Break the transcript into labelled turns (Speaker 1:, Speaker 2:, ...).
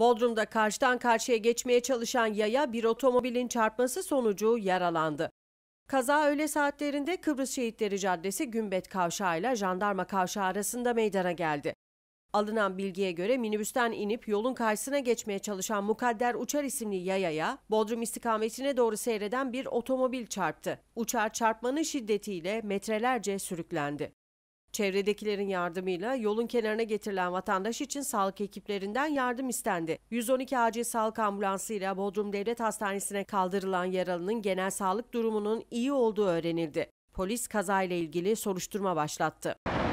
Speaker 1: Bodrum'da karşıdan karşıya geçmeye çalışan yaya bir otomobilin çarpması sonucu yaralandı. Kaza öğle saatlerinde Kıbrıs Şehitleri Caddesi Gümbet Kavşağı ile Jandarma Kavşağı arasında meydana geldi. Alınan bilgiye göre minibüsten inip yolun karşısına geçmeye çalışan Mukadder Uçar isimli yayaya Bodrum istikametine doğru seyreden bir otomobil çarptı. Uçar çarpmanın şiddetiyle metrelerce sürüklendi. Çevredekilerin yardımıyla yolun kenarına getirilen vatandaş için sağlık ekiplerinden yardım istendi. 112 acil sağlık ambulansıyla Bodrum Devlet Hastanesi'ne kaldırılan yaralının genel sağlık durumunun iyi olduğu öğrenildi. Polis kazayla ilgili soruşturma başlattı.